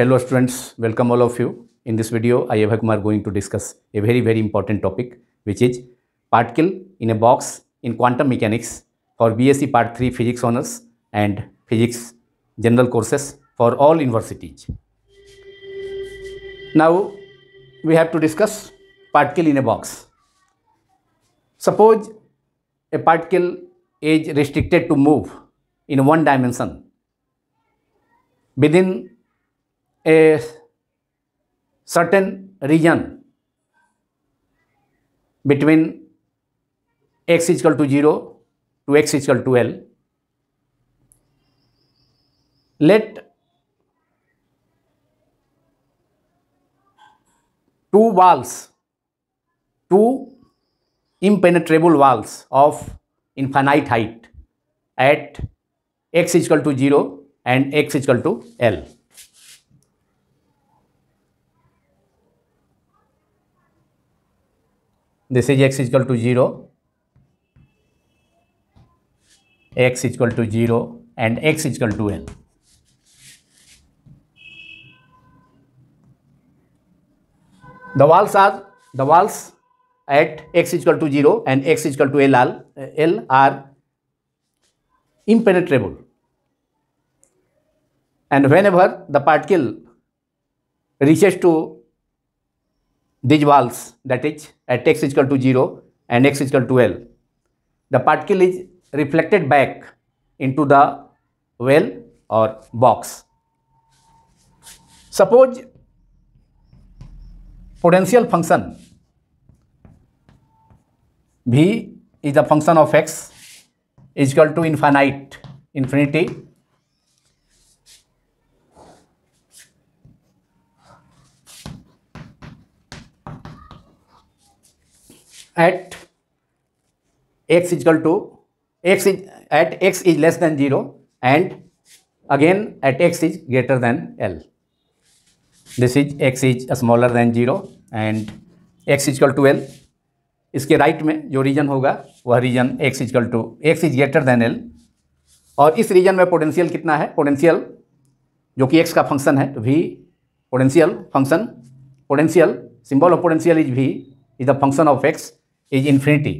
Hello students, welcome all of you. In this video, I Eva Kumar going to discuss a very very important topic which is particle in a box in quantum mechanics for BSc part 3 physics honors and physics general courses for all universities. Now we have to discuss particle in a box. Suppose a particle is restricted to move in one dimension within a certain region between x is equal to 0 to x is equal to L, let two walls, two impenetrable walls of infinite height at x is equal to 0 and x is equal to L. this is x is equal to 0 x is equal to 0 and x is equal to n the walls are the walls at x is equal to 0 and x is equal to l are, l are impenetrable and whenever the particle reaches to these walls that is at x is equal to 0 and x is equal to L. The particle is reflected back into the well or box. Suppose potential function V is the function of x is equal to infinite infinity at x is equal to x is at x is less than zero and again at x is greater than L this is x is smaller than zero and x is equal to L इसके right में जो region होगा वह region x is equal to x is greater than L और इस region में potential कितना है पोटेंशियल जो कि एक्स का फंक्शन है तो V potential function potential symbol of potential is V is the function of x is infinity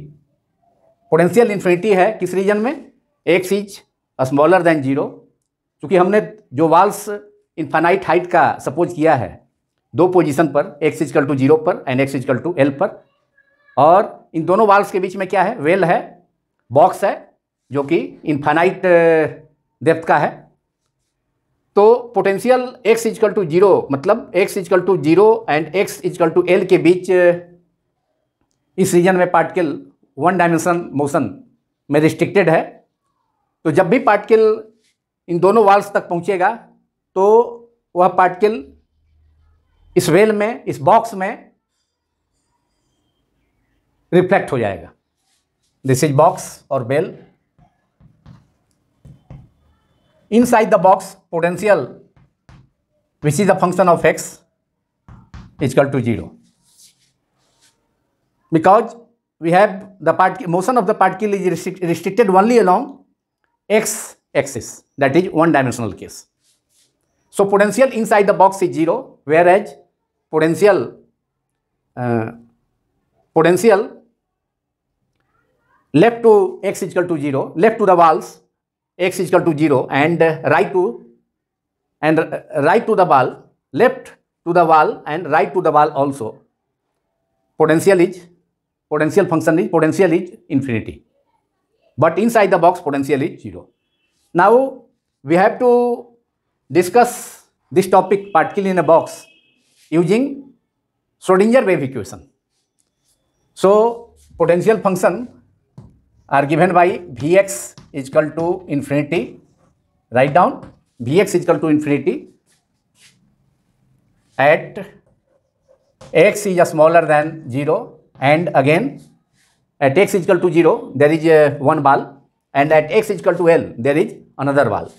potential infinity है किस रीजन में x is smaller than zero चूँकि हमने जो वाल्स इन्फानाइट हाइट का सपोज किया है दो पोजीशन पर एक्स इजकल टू जीरो पर and x is equal to L पर और इन दोनों वाल्स के बीच में क्या है वेल है बॉक्स है जो कि इन्फानाइट डेप्थ uh, का है तो potential x is equal to zero मतलब x is equal to zero and x is equal to L के बीच इस रीजन में पार्टिकल वन डायमेंशन मोशन में रिस्ट्रिक्टेड है तो जब भी पार्टिकल इन दोनों वाल्स तक पहुंचेगा तो वह पार्टिकल इस वेल में इस बॉक्स में रिफ्लेक्ट हो जाएगा दिस इज बॉक्स और bell inside the box potential which is the function of x is equal to zero because we have the part, motion of the particle is restric restricted only along x axis that is one dimensional case. So potential inside the box is 0 whereas potential uh, potential left to x is equal to 0 left to the walls x is equal to 0 and uh, right to and uh, right to the wall left to the wall and right to the wall also potential is potential function is potential is infinity. But inside the box potential is 0. Now we have to discuss this topic particle in a box using Schrodinger wave equation. So potential function are given by Vx is equal to infinity. Write down Vx is equal to infinity at x is smaller than 0 and again at x is equal to zero there is uh, one ball and at x is equal to L there is another ball.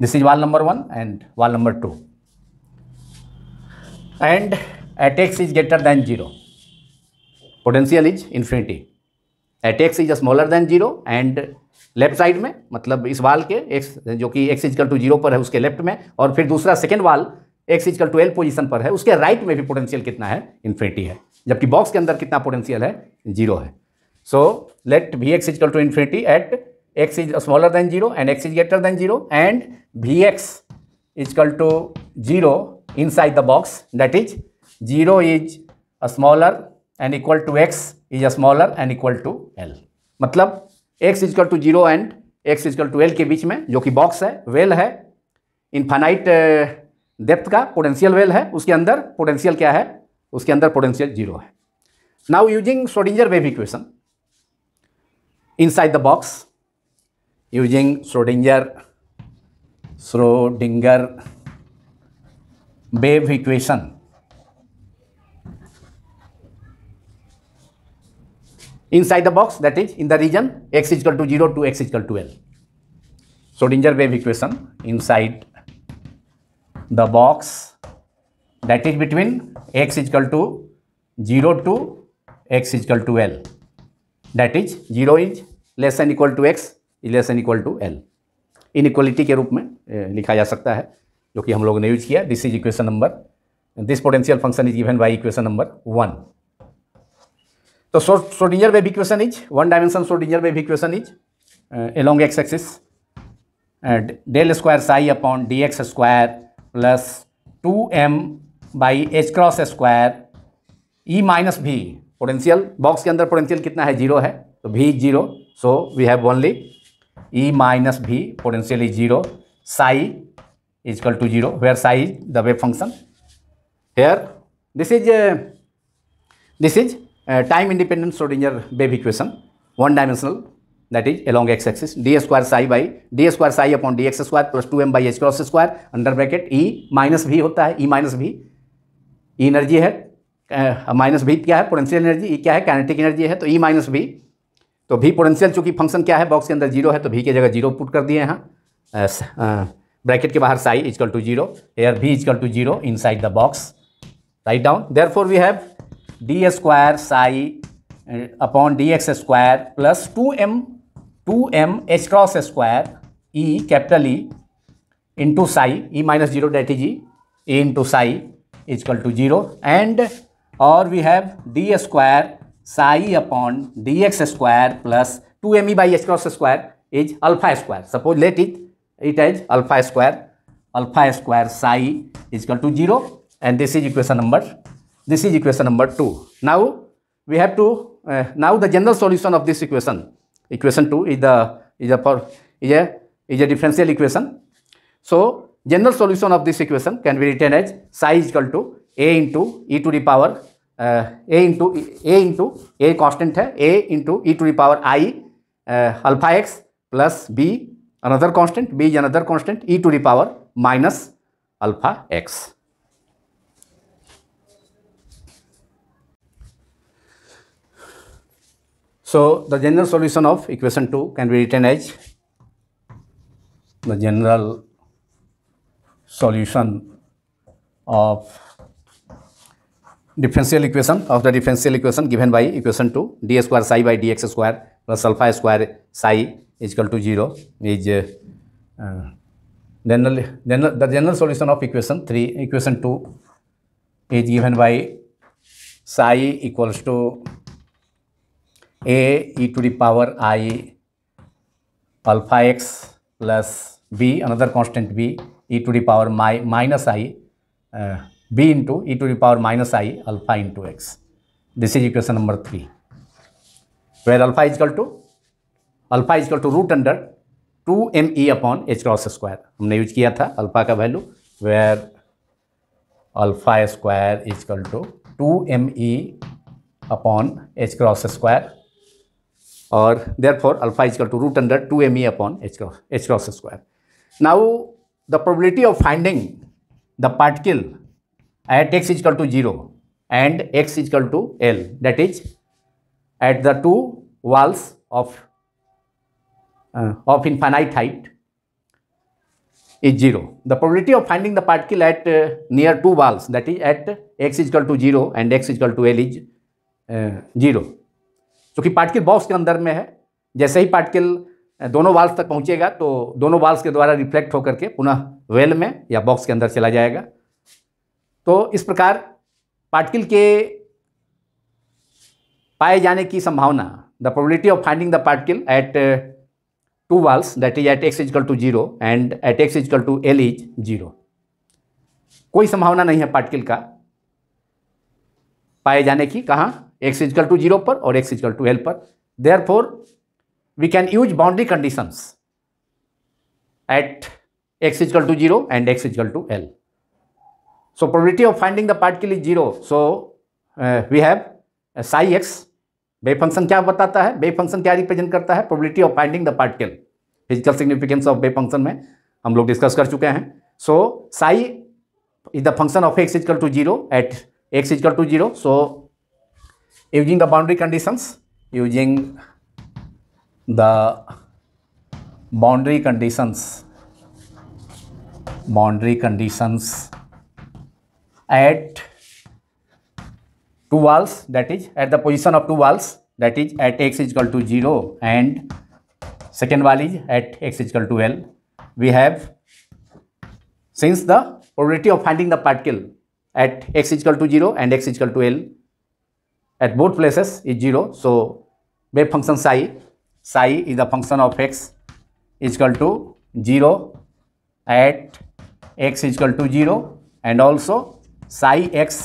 This is wall number 1 and wall number 2 and at x is greater than 0 potential is infinity. At x is smaller than 0 and left side में मतलब इस वाल के x जो कि x is equal to zero पर है उसके लेफ्ट में और फिर दूसरा second wall x is equal to L position पर है उसके राइट में भी पोटेंशियल कितना है इन्फिनिटी है जबकि बॉक्स के अंदर कितना पोटेंशियल है जीरो है so let V x is equal to infinity at x is smaller than zero and x is greater than zero and V x is equal to zero inside the box that is zero is smaller and equal to x is smaller and equal to L मतलब x is equal to zero and x is equal to L के बीच में जो कि box है well है infinite depth uh, का potential well है उसके अंदर पोटेंशियल क्या है उसके अंदर पोटेंशियल जीरो है now using Schrodinger wave equation inside the box using Schrodinger Schrodinger wave equation inside the box that is in the region x is equal to zero to x is equal to L Schrodinger wave equation inside the box that is between x is equal equal to 0 to x to equal to L. That is 0 is less than equal to x is less than equal to L. के रूप में लिखा जा सकता है जो कि हम लोगों ने यूज किया this is equation number this potential function is given by equation number one तो Schrodinger wave equation is one dimension Schrodinger wave equation is along x axis del square psi upon d x square plus two m by h cross square E minus V potential box के अंदर potential कितना है zero है तो V zero so we have only E minus V potential is zero psi is equal to zero where psi is the wave function here this is this is time independent Schrodinger wave equation one dimensional that is that x axis d square psi by d square psi upon d x square plus two m by h cross square under bracket E minus V होता है E minus V energy e है minus V क्या है potential energy E क्या है kinetic energy है तो ई e minus भी तो भी पोटेंशियल चूंकि फंक्शन क्या है बॉक्स के अंदर जीरो है तो भी की जगह जीरो पुट कर दिए यहाँ ब्रैकेट के बाहर psi is equal to zero where V is equal to zero inside the box right down therefore we have d square psi upon d x square plus two m two m h cross square E capital E into psi E minus zero that जी E into psi is equal to 0 and or we have d square psi upon dx square plus 2me by h cross square is alpha square. Suppose let it, it is alpha square, alpha square psi is equal to 0 and this is equation number, this is equation number 2. Now we have to, uh, now the general solution of this equation, equation 2 is the, is a, for, is a, is a differential equation. So General solution of this equation can be written as psi is equal to a into e to the power uh, a into a into a constant A into e to the power i uh, alpha x plus b another constant b is another constant e to the power minus alpha x. So the general solution of equation 2 can be written as the general solution of differential equation of the differential equation given by equation 2 d square psi by dx square plus alpha square psi is equal to 0 is uh, general, general the general solution of equation 3 equation 2 is given by psi equals to a e to the power i alpha x plus b another constant b e to the power minus minus i uh, b into e to the power minus i alpha into x. This is equation number 3 where alpha is equal to alpha is equal to root under two m E upon h cross square हमने use किया था alpha का value where alpha square is two two m E upon h cross square और therefore alpha is equal to root under two m E upon h cross h cross square now the probability of finding the particle at x is equal to 0 and x is equal to L that is at the two walls of uh, of infinite height is 0. The probability of finding the particle at uh, near two walls that is at x is equal to 0 and x is equal to L is zero uh, क्योंकि particle box के अंदर में है जैसे ही particle दोनों Waals तक पहुंचेगा तो दोनों वाल्स के द्वारा रिफ्लेक्ट होकर के पुनः वेल में या बॉक्स के अंदर चला जाएगा तो इस प्रकार पार्टिकल के पाए जाने की संभावना the probability of finding the particle at two walls that is at x is equal to zero and at x is equal to L is zero कोई संभावना नहीं है पार्टिकल का पाए जाने की कहाँ एक्स इजकल टू जीरो पर और एक्स इजकल टू एल पर therefore we can use boundary conditions at x is equal to zero and x is equal to L. So, probability of finding the particle is zero. So, uh, we have uh, psi x. Wave function क्या बताता है wave function क्या represent करता है probability of finding the particle physical significance of wave function में हम लोग discuss कर चुके हैं so psi is the function of x is equal to zero at x is equal to zero so using the boundary conditions using the boundary conditions boundary conditions at two walls that is at the position of two walls that is at x is equal to 0 and second wall is at x is equal to L. We have since the probability of finding the particle at x is equal to 0 and x is equal to L at both places is 0. So wave function psi psi is the function of x is equal to 0 at x is equal to 0 and also psi x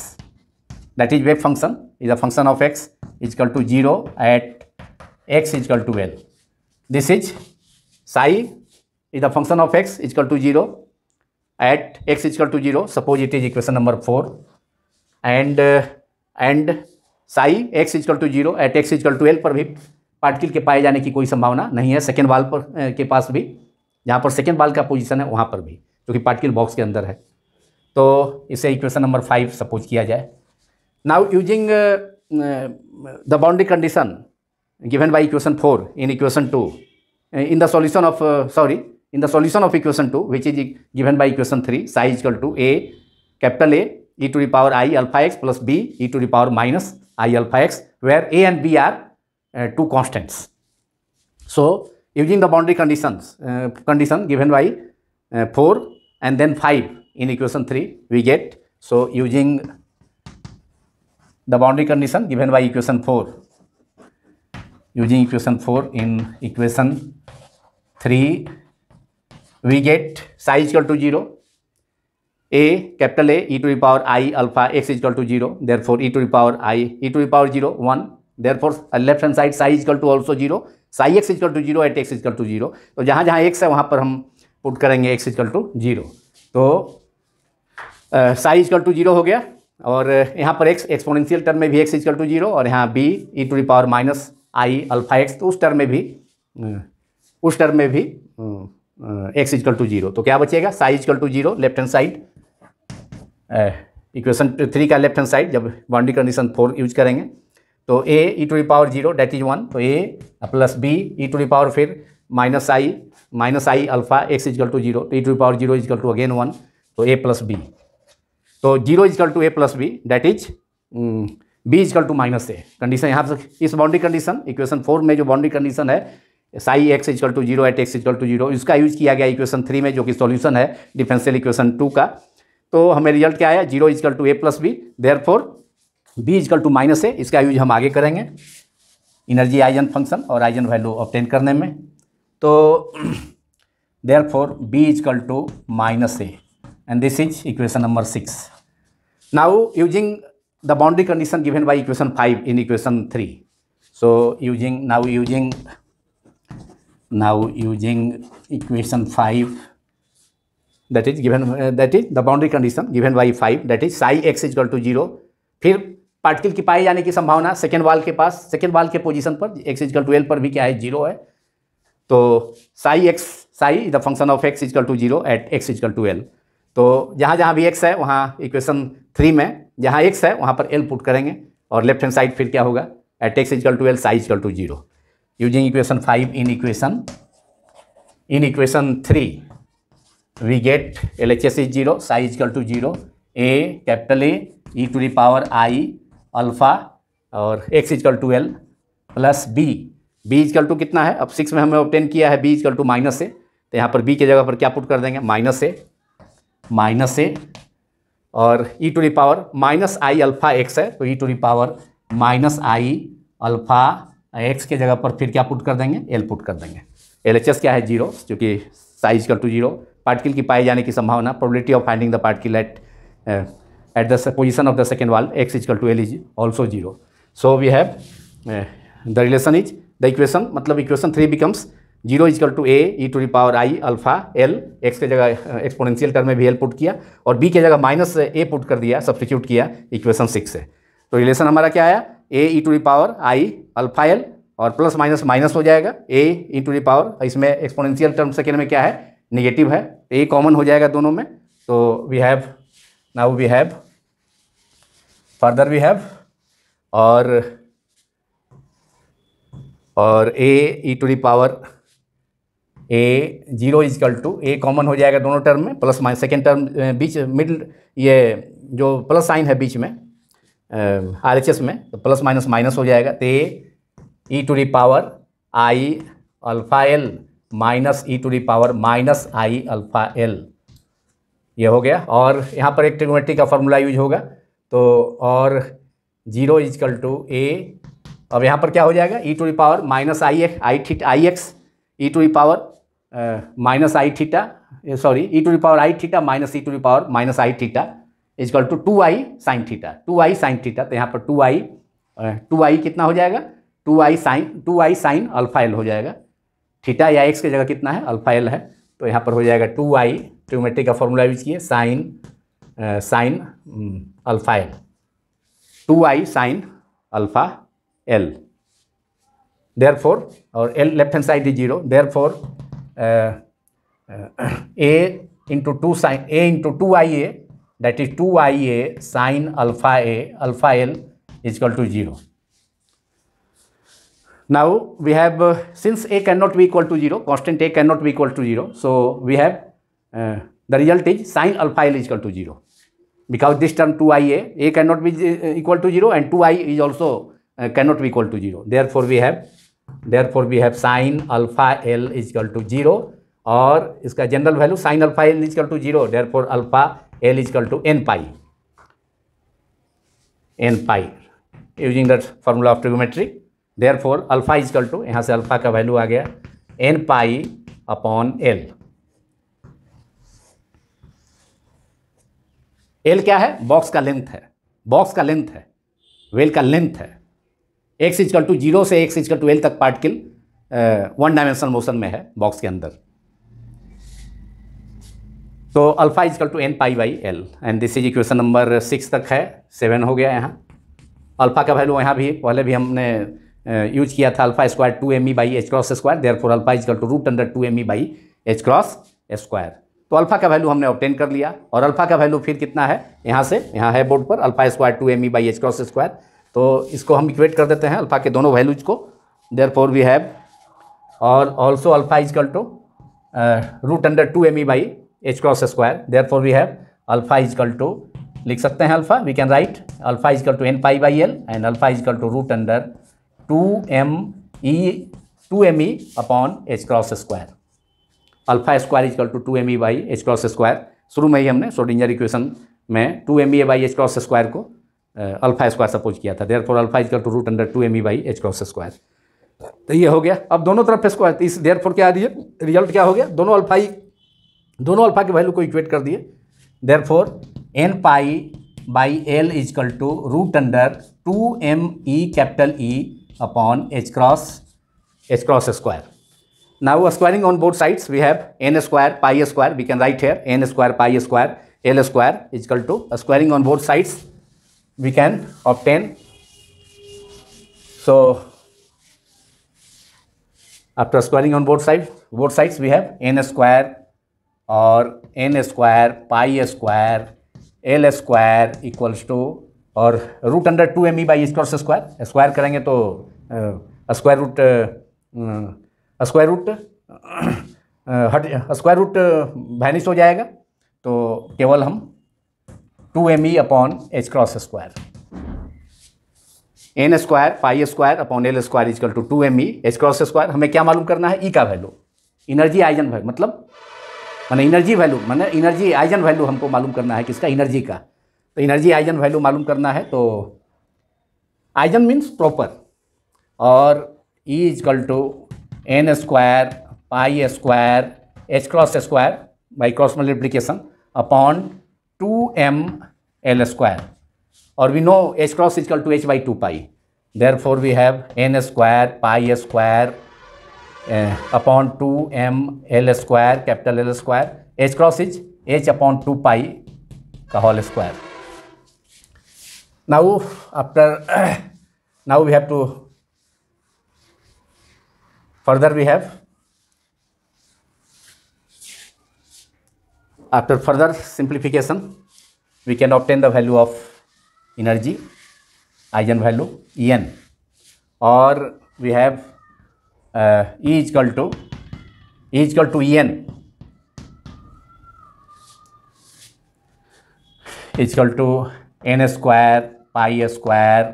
that is wave function is a function of x is equal to 0 at x is equal to l. This is psi is the function of x is equal to 0 at x is equal to 0 suppose it is equation number 4 and uh, and psi x is equal to 0 at x is equal to l पर भी particle के पाए जाने की कोई संभावना नहीं है सेकेंड वाल पर के पास भी जहाँ पर सेकेंड वाल का पोजिशन है वहाँ पर भी क्योंकि पार्टिकल बॉक्स के अंदर है तो इसे इक्वेशन नंबर फाइव सपोज किया जाए now using the boundary condition given by equation four in equation two in the solution of sorry in the solution of equation two which is given by equation three psi's equal to A capital A e to the power i alpha x plus B e to the power minus i alpha x where A and B are Uh, two constants. So, using the boundary conditions uh, condition given by uh, 4 and then 5 in equation 3 we get. So, using the boundary condition given by equation 4 using equation 4 in equation 3 we get psi is equal to 0 a capital A e to the power i alpha x is equal to 0 therefore e to the power i e to the power 0 1 therefore left hand side psi is equal to also zero psi x is equal to zero at x is equal to zero तो जहाँ जहाँ x है वहाँ पर हम put करेंगे x is equal to zero तो Sai is equal to zero हो गया और यहाँ पर एक्स एक्सपोनेंशियल टर्म में भी एक्स इजकल टू जीरो और यहाँ B e to the power minus i alpha x तो उस टर्म में भी उस टर्म में भी एक्स इजकल टू जीरो तो क्या बचेगा psi is equal to zero left hand side equation three का लेफ्ट हैंड साइड जब बाउंड्री कंडीशन फोर यूज करेंगे तो ए e to the power zero that is one तो A plus B e to the power फिर minus i minus i alpha x is equal to zero तो e to the power zero is equal to again one तो A plus B तो zero is equal to A plus B that is B is equal to minus A condition यहाँ से इस boundary condition equation four में जो boundary condition है psi x is equal to zero at x is equal to zero इसका use किया गया equation three में जो कि सॉल्यूशन है डिफेंशियल इक्वेशन टू का तो हमें रिजल्ट क्या आया zero is equal to A plus B therefore B is equal to minus A इसका यूज हम आगे करेंगे इनर्जी आइजन फंक्शन और आइजन वैल्यू ऑप्टेन करने में तो therefore B is equal to minus A and this is equation number six now using the boundary condition given by equation five in equation three so using now using now using equation five that is given that is the boundary condition given by five that is psi x is equal to zero फिर particle की पाए जाने की संभावना second वाल के पास second वाल के पोजीशन पर एक्स इजकल टू एल पर भी क्या है जीरो है तो psi x psi the function of x is equal to zero at x is equal to L तो जहाँ जहाँ भी एक्स है वहाँ इक्वेशन थ्री में जहाँ एक्स है वहाँ पर एल पुट करेंगे और लेफ्ट हैंड साइड फिर क्या होगा at x is equal to l psi is equal to zero using equation five in equation in equation three get L H S is zero psi is equal to zero a capital A e to the power i alpha और x is equal to l plus b b is equal to कितना है अब six में हमें obtain किया है b is equal to minus a तो यहाँ पर बी के जगह पर क्या पुट कर देंगे माइनस ए माइनस ए और e to the power minus i alpha x है तो e to the power minus i alpha x के जगह पर फिर क्या पुट कर देंगे एल पुट कर देंगे एल एच एस क्या है जीरो क्योंकि size equal to zero particle की पाए जाने की संभावना probability of finding the particle at at the position of the second wall x is equal to l is also zero so we have uh, the relation is the equation matlab equation 3 becomes 0 is equal to a e to the power i alpha l x ke jagah uh, exponential term mein bhi l put kiya aur b ke jagah minus a put kar diya substitute kiya equation 6 se to relation hamara kya aaya a e to the power i alpha l और plus minus minus हो जाएगा a into the power इसमें exponential term second में क्या है negative है ए common हो जाएगा दोनों में तो we have now we have further we have और और a e to the power a zero is equal to a common हो जाएगा दोनों टर्म में प्लस माइनस सेकेंड टर्म बीच मिडल ये जो प्लस साइन है बीच में आर एच एस में तो प्लस माइनस माइनस हो जाएगा तो ए e to the power i alpha l minus e to the power minus i alpha l ये हो गया और यहाँ पर एक ट्रिगोमेट्री का फॉर्मूला यूज होगा तो और जीरो इजकल टू ए अब यहाँ पर क्या हो जाएगा e to power minus i x i थी i x e to power minus i theta sorry e to the power i theta minus e to the power minus i theta is equal to two i sine theta two i sine theta तो यहाँ पर to I to आई कितना हो जाएगा two i sine two i sine alpha l हो जाएगा theta या x की जगह कितना है अल्फा एल है तो यहाँ पर हो जाएगा टू आई ट्रोमेट्रिक का फॉर्मूला यूज किए sine uh, sine um, alpha l 2i sine alpha l therefore or l left hand side is 0 therefore uh, uh, a into 2 sine a into 2ia that is 2ia sine alpha a alpha l is equal to 0 now we have uh, since a cannot be equal to 0 constant a cannot be equal to 0 so we have uh, The result is sine alpha L is equal to 0. Because this term 2ia, a cannot be equal to 0 and 2i is also uh, cannot be equal to 0. Therefore, we have therefore we have sine alpha L is equal to 0 और इसका general value sine alpha l is equal to zero therefore alpha l is equal to n pi n pi using that formula of trigonometry therefore alpha is equal to यहाँ से alpha का value आ गया n pi upon l l क्या है box का length है box का लेंथ है वेल का लेंथ है एक्स इजकल टू जीरो से एक्स इजकल टू एल तक पार्टिकल वन डायमेंशनल मोशन में है बॉक्स के अंदर तो alpha is equal to n pi by l and this is equation number six तक है सेवन हो गया यहाँ अल्फा का वैल्यू यहाँ भी पहले भी हमने यूज uh, किया था alpha square two m e by h cross square therefore alpha is equal to root under two m e by h cross square तो अल्फा का वैल्यू हमने ऑप्टेन कर लिया और अल्फा का वैल्यू फिर कितना है यहाँ से यहाँ है बोर्ड पर alpha square two m e by h cross square तो इसको हम इक्वेट कर देते हैं अल्फा के दोनों वैल्यूज को देयर फोर वी हैव और also alpha is equal to root under two m e by h cross square therefore we have alpha is equal to लिख सकते हैं alpha we can write alpha is equal to n pi by l and alpha is equal to root under two m e two m E upon h cross square alpha square is equal to two m e e by h cross square शुरू में ही हमने Schrodinger equation में two m e a by h cross square को alpha square suppose किया था therefore alpha is equal to root under two m e e by h cross square तो ये हो गया अब दोनों तरफ स्क्वायर इस देयर फोर क्या आ रही है रिजल्ट क्या हो गया दोनों अल्फाई दोनों अल्फा की वैल्यू को इक्वेट कर दिए therefore n pi by l is equal to root under two m e capital E upon h cross h cross square Now squaring on both sides, we have n square pi square. We can write here n square pi square L square is equal to squaring on both sides. We can obtain. So after squaring on both sides, both sides we have n square और n square pi square l square equals to और root under two m e by h cross square square करेंगे तो square root square root uh, हट square root vanish हो जाएगा तो केवल हम two m E upon h cross square n square pi square upon l square is equal to two m e h cross square हमें क्या मालूम करना है ई e का वैल्यू इनर्जी आइजन वैल्यू मतलब मैंने इनर्जी वैल्यू मैंने इनर्जी आइजन वैल्यू हमको मालूम करना है किसका इनर्जी का तो इनर्जी आइजन वैल्यू मालूम करना है तो आइजन मीन्स प्रॉपर और e is equal to n square pi square h cross square by cross multiplication upon 2m l square or we know h cross is equal to h by 2 pi therefore we have n square pi square uh, upon 2 m l square capital L square h cross is h upon 2 pi the whole square now after now we have to Further we have after further simplification we can obtain the value of energy eigenvalue En or we have uh, E is equal to E is equal to En is equal to n square pi square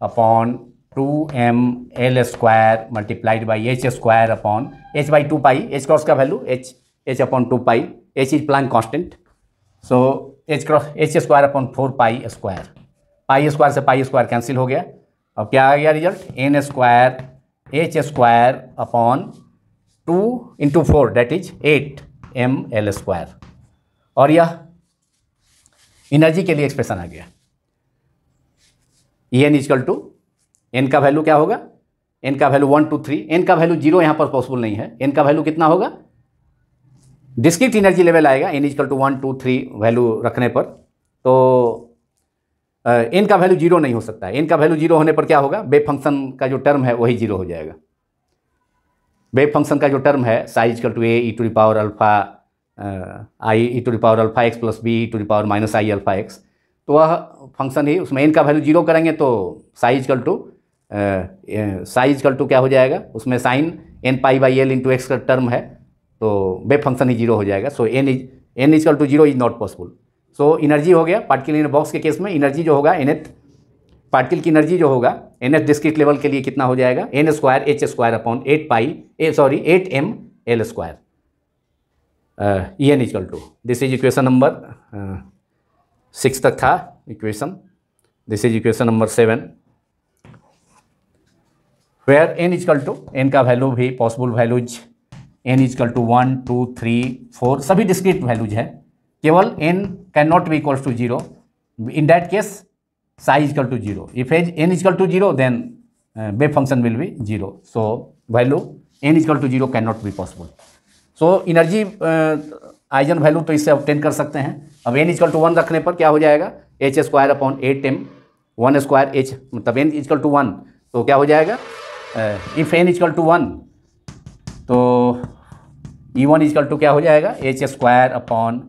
upon two m l square multiplied by h square upon h by two pi h cross का value h h upon two pi h is Planck constant so h cross h square upon four pi square pi square से pi square cancel हो गया अब क्या आ गया result n square h square upon two into four that is eight m l square और यह energy के लिए एक्सप्रेशन आ गया एन इजकल टू एन का वैल्यू क्या होगा एन का value one two three n का वैल्यू जीरो यहाँ पर पॉसिबल नहीं है एन का वैल्यू कितना होगा डिस्क्रिक्ट एनर्जी लेवल आएगा n is equal to one two three value रखने पर तो एन का वैल्यू जीरो नहीं हो सकता है एन का वैल्यू जीरो होने पर क्या होगा बे फंक्शन का जो टर्म है वही जीरो हो जाएगा बे फंक्शन का जो टर्म है psi is equal to A e to power alpha i e to power alpha x plus B e to power minus i alpha x तो वह फंक्शन ही उसमें एन का वैल्यू जीरो करेंगे तो size equal to size equal to क्या हो जाएगा उसमें sine N pi by L into x का टर्म है तो वे फंक्शन ही जीरो हो जाएगा so n is n is equal to zero is not possible so energy हो गया पार्टिकल इन बॉक्स के केस में इनर्जी जो होगा एन एथ पार्टिकल की एनर्जी जो होगा एन एथ डिस्क्रिट लेवल के लिए कितना हो जाएगा n square h square upon eight pi a sorry eight m l square e n is equal to this is equation number six तक था equation this is equation number seven where n is equal to n का value भी possible values n is equal to one two three four सभी discrete values है केवल n can not be equals to zero in that case psi is equal to zero if as n is equal to zero then wave function will be zero so value n is equal to zero can not be possible so energy eigen value तो इससे obtain कर सकते हैं अब N is equal to one रखने पर क्या हो जाएगा h square upon eight m one square h मतलब एन इजकल टू वन तो क्या हो जाएगा if n is equal to one तो ई वन इजकल टू क्या हो जाएगा h square upon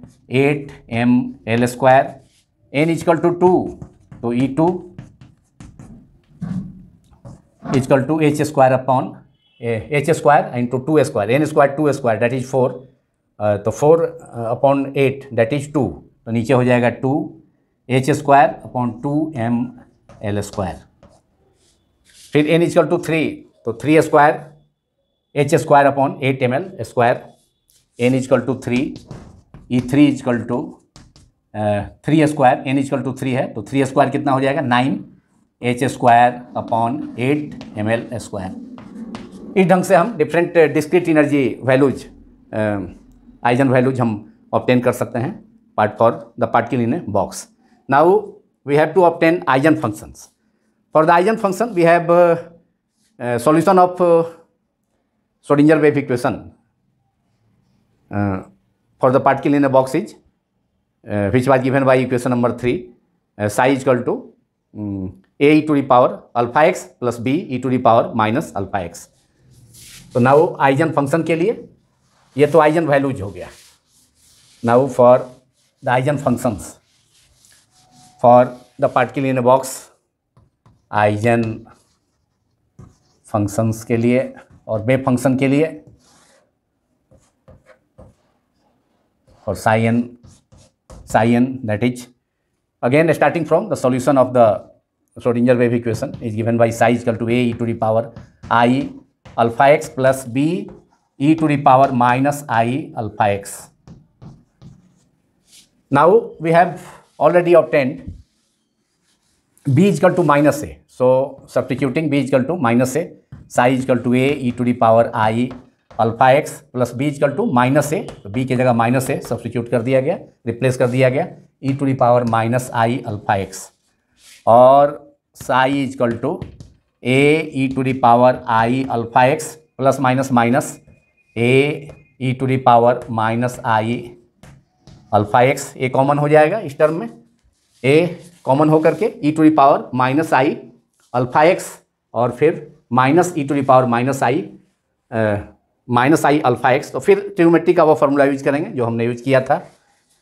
eight m l square n is equal to two तो e two is equal to h square upon h square into two square n square two square that is four तो four upon eight date is two तो नीचे हो जाएगा two h square upon two m l square फिर n is equal to three तो three square h square upon eight m l square n is equal to three e three is equal to three square n is equal to three है तो three square कितना हो जाएगा nine h square upon eight m l square इस ढंग से हम different discrete energy values eigen values हम ऑप्टेन कर सकते हैं part for the particle in a box now we have to obtain eigen functions For the eigen function we have uh, uh, solution of uh, Schrodinger wave equation uh, for the particle in a box is uh, which was given by equation number 3 uh, psi is equal to um, a e to the power alpha x plus b e to the power minus alpha x so now eigen function ke liye ye to eigen values ho gaya now for the eigen functions for the particle in a box eigen functions के लिए और wave function के लिए और sine sine that is again starting from the solution of the Schrodinger wave equation is given by psi is equal to a to the power i alpha x plus B e to the power minus i alpha x now we have already obtained b is is equal to minus a so substituting b is equal to minus a Sai is equal to A e to the power i alpha x plus b is equal to minus a तो b की जगह minus ए substitute कर दिया गया replace कर दिया गया e to the power minus i alpha x और psi is equal to A e to the power i alpha x plus minus minus A e to the power minus i alpha x A common हो जाएगा इस term में A common होकर के e to the power minus i alpha x और फिर minus e to the power minus i minus i alpha x तो फिर ट्रियोमेट्री का वो फार्मूला यूज करेंगे जो हमने यूज किया था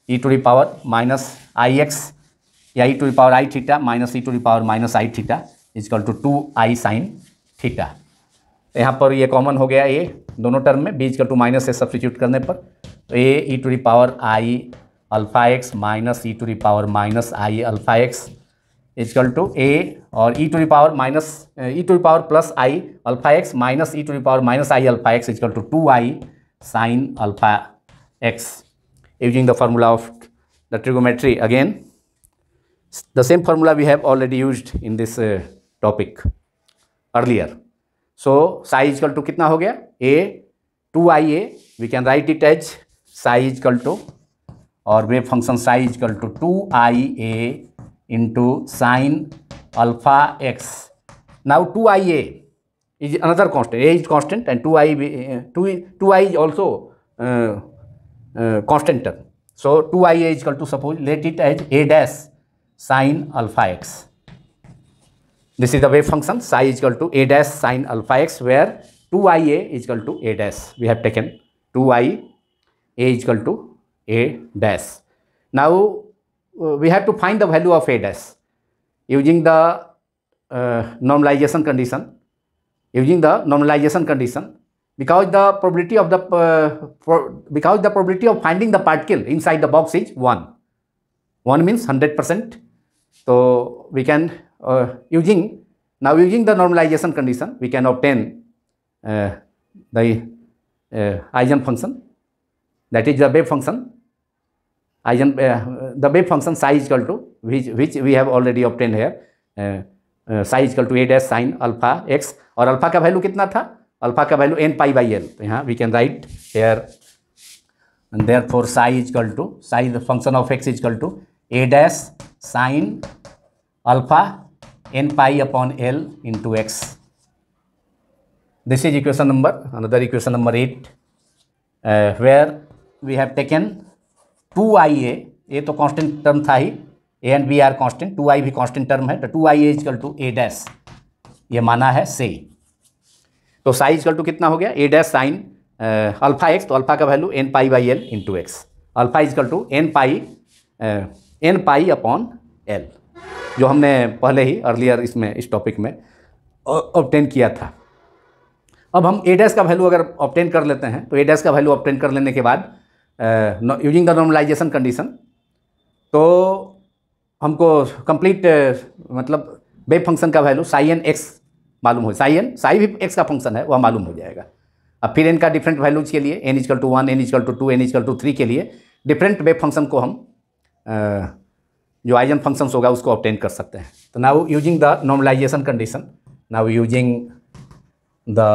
e to the power minus i x या e to the power i theta minus e to the power minus i theta is equal to two i sine theta तो यहाँ पर ये कॉमन हो गया ये दोनों टर्म में बीज का टू माइनस ए सब्सिट्यूट करने पर तो ए e to the power i alpha x minus e to the power minus i alpha x is equal to A और e to the power minus e to the power plus i alpha x minus e to the power minus i alpha x is equal to two i sine alpha x using the formula of the trigonometry again the same formula we have already use in this topic earlier so psi is equal to कितना हो गया A two i A we can write it as psi is equal to और wave function psi is equal to two i A into sine alpha x. Now 2ia is another constant. A is constant and 2i, 2, 2i is also uh, uh, constant term. So 2ia is equal to suppose let it as a dash sine alpha x. This is the wave function psi is equal to a dash sine alpha x where 2ia is equal to a dash. We have taken 2i a is equal to a dash. Now Uh, we have to find the value of A dash using the uh, normalization condition using the normalization condition because the probability of the uh, for, because the probability of finding the particle inside the box is 1 1 means 100% so we can uh, using now using the normalization condition we can obtain uh, the uh, eigen function that is the wave function eigen the wave function psi equal to which which we have already obtain obtained psi is uh, uh, psi to A dash sine alpha x और alpha का value कितना था alpha का value n pi by L तो यहाँ we can write here therefore psi is is equal to psi function of x is equal to A dash sine alpha n pi upon L into x this is equation number another equation number eight where we have taken two i A A तो constant term था ही A and B are constant two i भी constant term है तो two i is equal to A dash ये माना है से तो साई इजकल टू कितना हो गया A dash sine alpha x तो अल्फा का value n pi by L into x alpha is equal to n pi n pi upon L जो हमने पहले ही अर्लियर इसमें इस टॉपिक में ऑप्टेन किया था अब हम ए डैस का वैल्यू अगर ऑप्टेन कर लेते हैं तो ए डैस का वैल्यू ऑप्टेन कर लेने के बाद यूजिंग द नॉर्मलाइजेशन कंडीशन तो हमको कंप्लीट मतलब वेब फंक्शन का वैल्यू साई एन एक्स मालूम हो साई एन साई भी एक्स का फंक्शन है वह मालूम हो जाएगा अब फिर इनका डिफरेंट वैल्यूज के लिए n is equal to one n is equal to two n is equal to three के लिए डिफरेंट वेब फंक्शन को हम जो आइजन फंक्शन होगा उसको ऑप्टेन कर सकते हैं तो now using the normalization condition now using the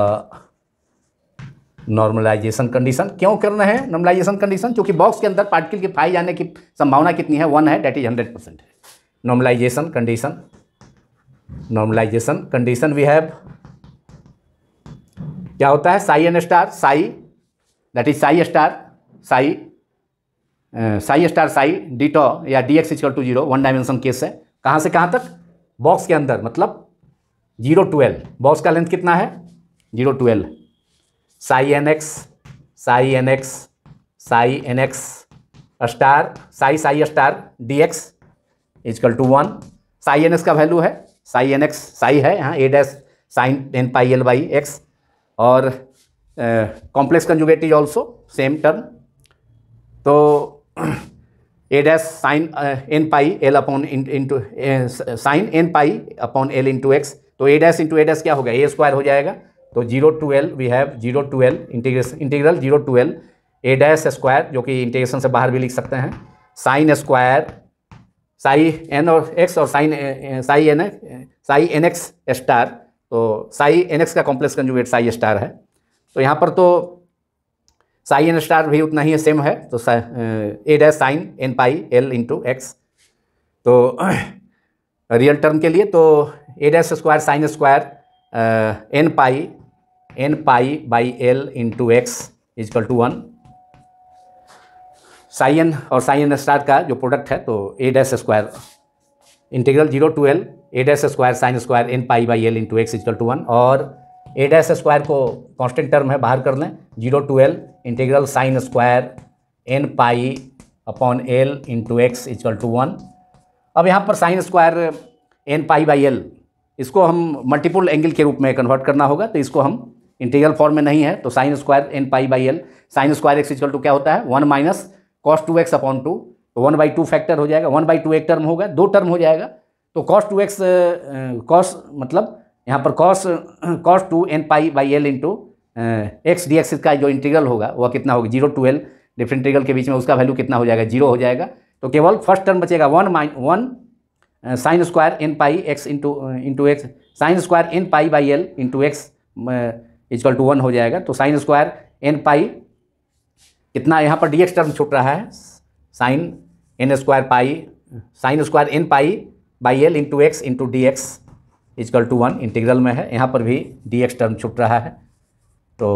normalization condition क्यों करना है नॉर्मलाइजेशन कंडीशन क्योंकि बॉक्स के अंदर पार्टिकल के पाए जाने की संभावना कितनी है वन है डेट इज हंड्रेड परसेंट है normalization condition normalization condition we have क्या होता है psi n star psi that is psi star psi psi star psi ditto या d x is equal to zero one dimension case है कहाँ से कहाँ तक बॉक्स के अंदर मतलब जीरो ट्वेल्व बॉक्स का लेंथ कितना है zero twelve psi N x psi N x psi N x star psi psi star d x is equal to one psi N x का वैल्यू है साई एन एक्स साई है यहाँ A dash sine N pi L by x और complex conjugate is also same term तो A dash sine N pi L upon into sine N pi upon L into x तो A dash into A dash क्या होगा A square हो जाएगा तो zero to L we have zero to L integration integral zero to L A dash square जो कि integration से बाहर भी लिख सकते हैं साइन स्क्वायर साई एन और एक्स और sine psi n psi N x star तो साई एन एक्स का कॉम्प्लेक्स कंजुगेट साई स्टार है तो यहाँ पर तो साई एन स्टार भी उतना ही सेम है तो A dash sine N pi L into x तो रियल टर्म के लिए तो A dash square sine square n pi n pi by L into x is equal to one sine और sine star का जो प्रोडक्ट है तो A dash square integral zero to L A dash square sine square n pi by L into x is equal to one और A dash square को constant term है बाहर कर लें zero to L integral sine square n pi upon L into x is equal to one अब यहाँ पर sine square n pi by L इसको हम मल्टीपल एंगल के रूप में कन्वर्ट करना होगा तो इसको हम इंटीग्रल फॉर्म में नहीं है तो sine square n pi by L sine square x is equal to क्या होता है one minus cos two x upon two तो वन बाई टू फैक्टर हो जाएगा वन बाई टू एक टर्म होगा दो टर्म हो जाएगा तो कॉस टू एक्स कॉस मतलब यहाँ पर cos cos two n pi by L into x d x का जो इंटीग्रल होगा वह कितना होगा zero to L different integral के बीच में उसका वैल्यू कितना हो जाएगा जीरो हो जाएगा तो केवल फर्स्ट टर्म बचेगा one minus one sine square n pi x into into x sine square n pi by L into x is equal to one हो जाएगा तो साइन स्क्वायर एन पाई कितना यहाँ पर डी एक्स टर्म छूट रहा है sine n square pi sine square n pi by L into x into d x is equal to one integral में है यहाँ पर भी डी एक्स टर्म छूट रहा है तो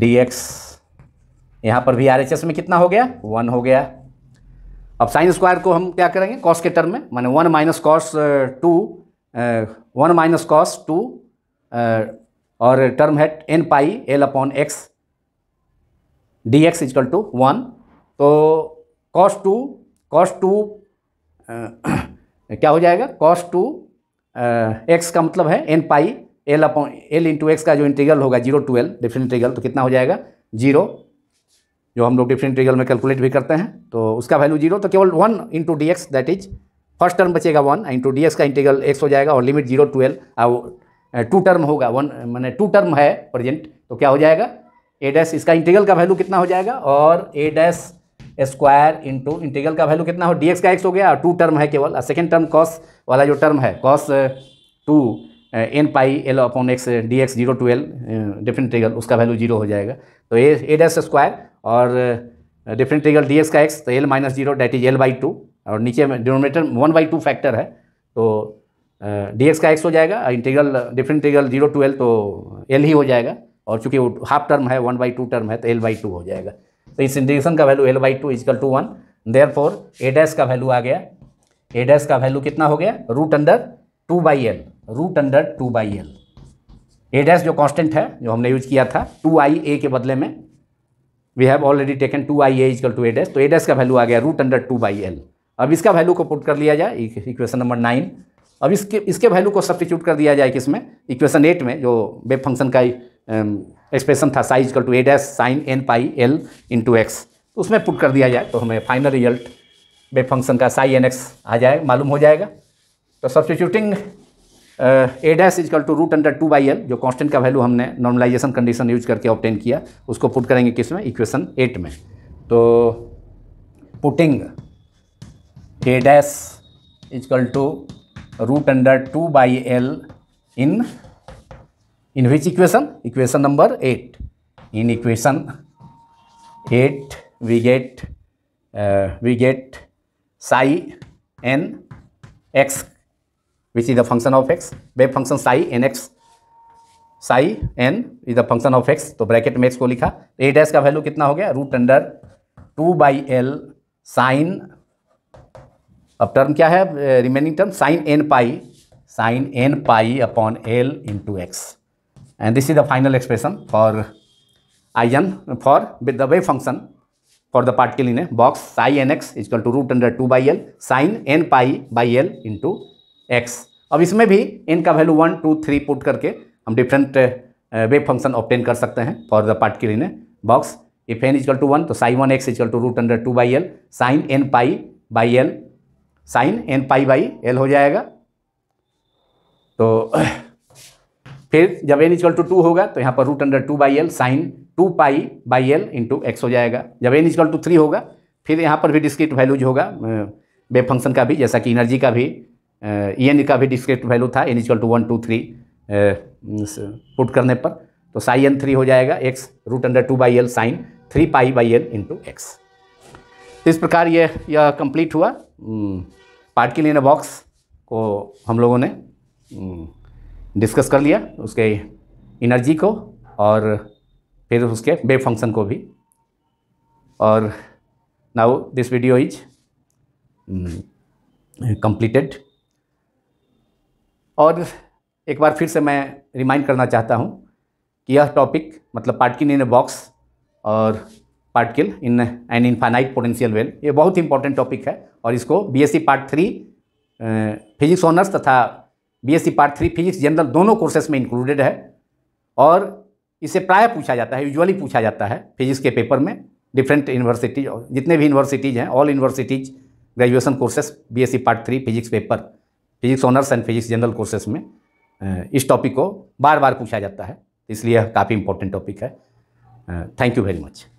डी एक्स यहाँ पर भी आर एच एस में कितना हो गया वन हो गया अब साइन स्क्वायर को हम क्या करेंगे कॉस के टर्म में माने one minus cos two one minus cos two और टर्म है n pi L upon x d x is equal to one तो कॉस टू कॉस टू क्या हो जाएगा कॉस टू एक्स का मतलब है n pi L upon L into x का जो इंटीग्रल होगा zero to L different integral तो कितना हो जाएगा जीरो जो हम लोग डिफरेंट इंटीग्रल में कैलकुलेट भी करते हैं तो उसका वैल्यू जीरो तो केवल one into d x that is first term बचेगा वन इंटू डी एक्स का इंटीग्रल एक्स हो जाएगा और लिमिट जीरो टू एल और टू टर्म होगा वन मैंने टू टर्म है प्रेजेंट तो क्या हो जाएगा ए डैश इसका इंटीग्रल का वैल्यू कितना हो जाएगा और A dash square into integral का वैल्यू कितना हो एक्स का एक्स हो गया और टू टर्म है केवल और सेकेंड टर्म कॉस वाला जो टर्म है cos two n pi L upon x d x zero to L different integral उसका वैल्यू जीरो हो जाएगा तो ए ए डैश स्क्वायर और डिफरेंट टेगल डी एक्स का एक्स तो L minus zero that is L by two और नीचे में denominator one by two factor है तो डी एक्स का एक्स हो जाएगा integral different integral zero to L तो एल ही हो जाएगा और चूंकि वो हाफ टर्म है वन बाई टू टर्म है तो एल बाई टू हो जाएगा तो इस इंटीग्रेशन का value L by two is equal to one therefore A का वैल्यू आ गया ए का वैल्यू कितना हो गया root under two by L root under two by L A जो कॉन्स्टेंट है जो हमने यूज किया था टू आई ए के बदले में we have already taken two i A is equal to A dash तो ए का वैल्यू आ गया root under two by L अब इसका वैल्यू को पुट कर लिया जाए इक्वेशन नंबर नाइन अब इसके इसके वैल्यू को सब्सटीट्यूट कर दिया जाए कि इसमें इक्वेशन एट में जो वेब फंक्शन का एक्सप्रेशन था psi is equal to A dash sine N pi L into x उसमें पुट कर दिया जाए तो हमें फाइनल रिजल्ट वेब फंक्शन का साई एन एक्स आ जाए मालूम हो जाएगा तो substituting A dash is equal to root under two by L जो कॉन्स्टेंट का वैल्यू हमने नॉर्मलाइजेशन कंडीशन यूज करके ऑप्टेन किया उसको पुट करेंगे किस में इक्वेशन एट में तो putting A dash is equal to root under two by L in in which equation equation number eight in equation eight we get we get psi N X which is the function of X wave function psi N x psi N is the function of X तो bracket में X को लिखा A dash का value कितना हो गया root under two by L sine अब term क्या है remaining term sine N pi sine N pi upon L into X and this is the final expression for I N for with the wave function for the particle in a box psi N X is equal to root under two by L sine N pi by L two X अब इसमें भी N का value one two three put करके हम different wave function obtain कर सकते हैं for the particle in a box if N is equal to one तो psi one X is equal to root under two by L sine N pi by L sine N pi by L हो जाएगा तो फिर जब N is equal to to होगा तो यहाँ पर root under two by L sine two pi by L into X हो जाएगा जब एन इजकल टू थ्री होगा फिर यहाँ पर भी डिस्क्रिक्ट वैल्यूज होगा वेब फंक्शन का भी जैसा कि एनर्जी का भी ई एन का भी डिस्क्रिक्ट वैल्यू था N is equal to one two three put करने पर तो साई एन थ्री हो जाएगा X root under two by L sine three pi by L into x तो इस प्रकार ये यह कंप्लीट हुआ पार्ट हम्म, के लिए ना बॉक्स को हम लोगों ने डिस्कस हम्म, कर लिया उसके इनर्जी को और फिर उसके बे फंक्शन को भी और now this video is completed और एक बार फिर से मैं रिमाइंड करना चाहता हूँ कि यह टॉपिक मतलब पार्टकिन इन बॉक्स और particle in an infinite potential well ये बहुत ही इंपॉर्टेंट टॉपिक है और इसको BSc part three physics honours तथा BSc part three physics general दोनों कोर्सेस में इंक्लूडेड है और इसे प्राय पूछा जाता है यूजुअली पूछा जाता है फिजिक्स के पेपर में डिफरेंट यूनिवर्सिटीज जितने भी यूनिवर्सिटीज़ हैं all universities graduation courses C part three physics paper physics honours and physics general courses में इस टॉपिक को बार बार पूछा जाता है इसलिए काफ़ी इंपॉर्टेंट टॉपिक है थैंक यू वेरी मच